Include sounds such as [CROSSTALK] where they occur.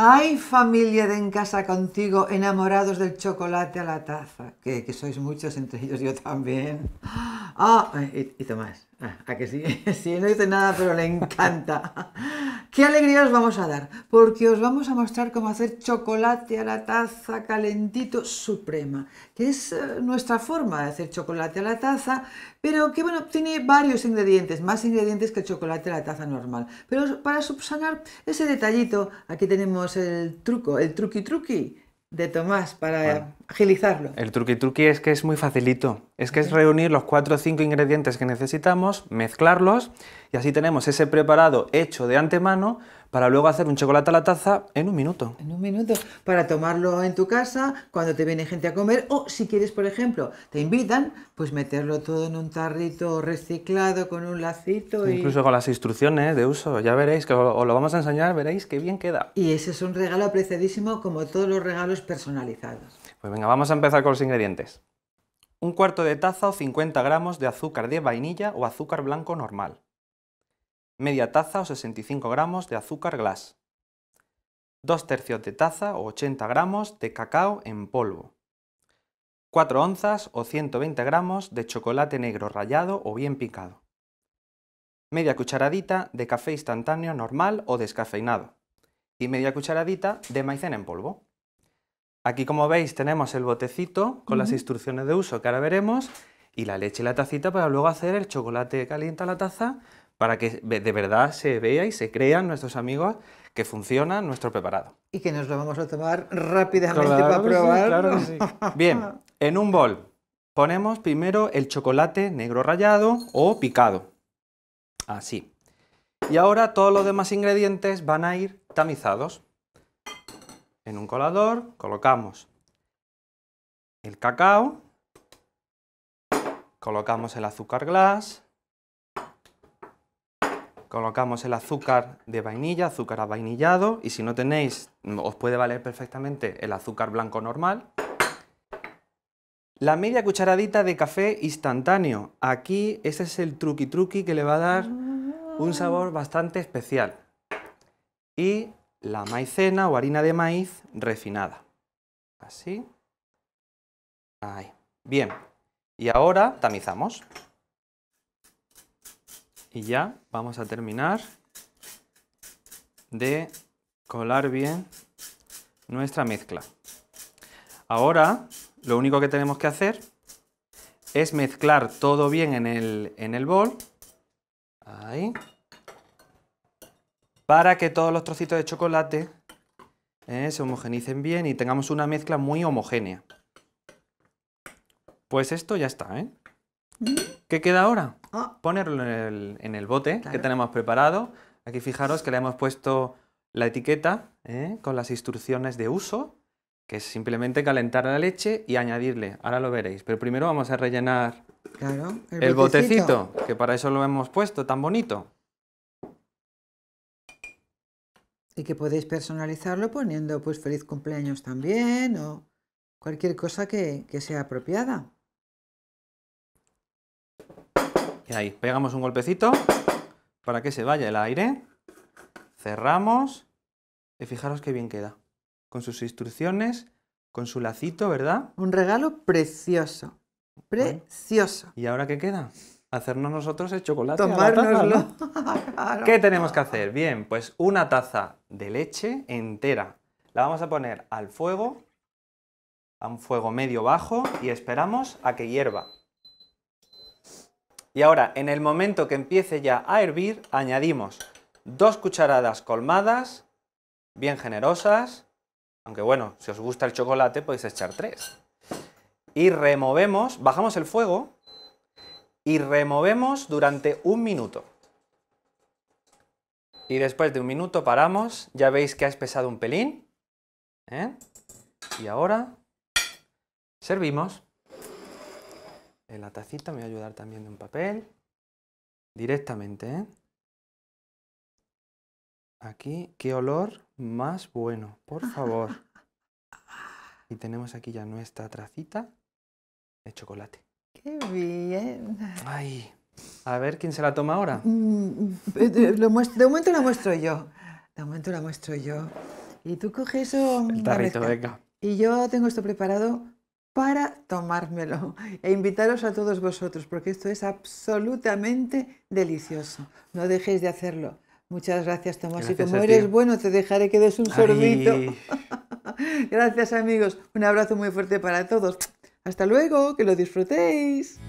Ay, familia de En Casa Contigo, enamorados del chocolate a la taza, que, sois muchos, entre ellos yo también. Ah, eh, y, Tomás, ah, a que sí, [LAUGHS] sí, no dice nada, pero le encanta. ¿Qué alegría os vamos a dar? Porque os vamos a mostrar cómo hacer chocolate a la taza calentito suprema, que es eh, nuestra forma de hacer chocolate a la taza, pero que bueno, tiene varios ingredientes, más ingredientes que el chocolate a la taza normal. Pero para subsanar ese detallito, aquí tenemos el truco, el truqui truqui, de Tomás para agilizarlo. El truqui truqui es que es muy facilito. Es que es reunir los cuatro o cinco ingredientes que necesitamos, mezclarlos y así tenemos ese preparado hecho de antemano para luego hacer un chocolate a la taza en un minuto. En un minuto, para tomarlo en tu casa, cuando te viene gente a comer, o si quieres, por ejemplo, te invitan, pues meterlo todo en un tarrito reciclado con un lacito. Incluso con las instrucciones de uso, ya veréis que os lo vamos a enseñar, veréis qué bien queda. Y ese es un regalo apreciadísimo como todos los regalos personalizados. Pues venga, vamos a empezar con los ingredientes. Un cuarto de taza o 50 gramos de azúcar de vainilla o azúcar blanco normal media taza o 65 gramos de azúcar glass, 2 tercios de taza o 80 gramos de cacao en polvo, 4 onzas o 120 gramos de chocolate negro rallado o bien picado, media cucharadita de café instantáneo normal o descafeinado y media cucharadita de maicena en polvo. Aquí como veis tenemos el botecito con las instrucciones de uso que ahora veremos y la leche y la tacita para luego hacer el chocolate caliente a la taza para que de verdad se vea y se crean nuestros amigos que funciona nuestro preparado. Y que nos lo vamos a tomar rápidamente para probar. claro [LAUGHS] Bien, en un bol ponemos primero el chocolate negro rallado o picado. Así. Y ahora todos los demás ingredientes van a ir tamizados. En un colador colocamos el cacao, colocamos el azúcar glass, colocamos el azúcar de vainilla, azúcar avainillado, y si no tenéis, os puede valer perfectamente el azúcar blanco normal. La media cucharadita de café instantáneo. Aquí ese es el truqui truqui que le va a dar un sabor bastante especial. Y la maicena o harina de maíz refinada. Así. Ahí. Bien. Y ahora tamizamos. Y ya vamos a terminar de colar bien nuestra mezcla. Ahora lo único que tenemos que hacer es mezclar todo bien en el, bol. Ahí. Para que todos los trocitos de chocolate eh, se homogenicen bien y tengamos una mezcla muy homogénea. Pues esto ya está, ¿eh? ¿Qué queda ahora? Ah. Ponerlo en el, bote que tenemos preparado. Aquí fijaros que le hemos puesto la etiqueta ¿eh? con las instrucciones de uso, que es simplemente calentar la leche y añadirle. Ahora lo veréis. Pero primero vamos a rellenar el, botecito, que para eso lo hemos puesto tan bonito. Y que podéis personalizarlo poniendo pues feliz cumpleaños también o cualquier cosa que sea apropiada. Y ahí, pegamos un golpecito para que se vaya el aire. Cerramos. Y fijaros qué bien queda. Con sus instrucciones, con su lacito, ¿verdad? Un regalo precioso. Precioso. ¿Y ahora qué queda? Hacernos nosotros el chocolate. Tomárnoslo. [LAUGHS] ¿Qué tenemos que hacer? Bien, pues una taza de leche entera. La vamos a poner al fuego, a un fuego medio bajo, y esperamos a que hierva. Y ahora, en el momento que empiece ya a hervir, añadimos dos cucharadas colmadas, bien generosas, aunque bueno, si os gusta el chocolate podéis echar tres. Y removemos, bajamos el fuego y removemos durante un minuto. Y después de un minuto paramos, ya veis que ha espesado un pelín. ¿eh? Y ahora servimos la tacita, me voy a ayudar también de un papel, directamente, ¿eh? Aquí, qué olor más bueno, por favor. [LAUGHS] y tenemos aquí ya nuestra tracita de chocolate. ¡Qué bien! ¡Ay! A ver quién se la toma ahora. Mm, mm, de momento la muestro yo. De momento la muestro yo. Y tú coges eso. El tarrito, venga. Y yo tengo esto preparado para tomármelo [LAUGHS] e invitaros a todos vosotros, porque esto es absolutamente delicioso. No dejéis de hacerlo. Muchas gracias, Tomás. y como eres bueno, te dejaré que des un sorbito. [LAUGHS] gracias, amigos. Un abrazo muy fuerte para todos. Hasta luego, que lo disfrutéis.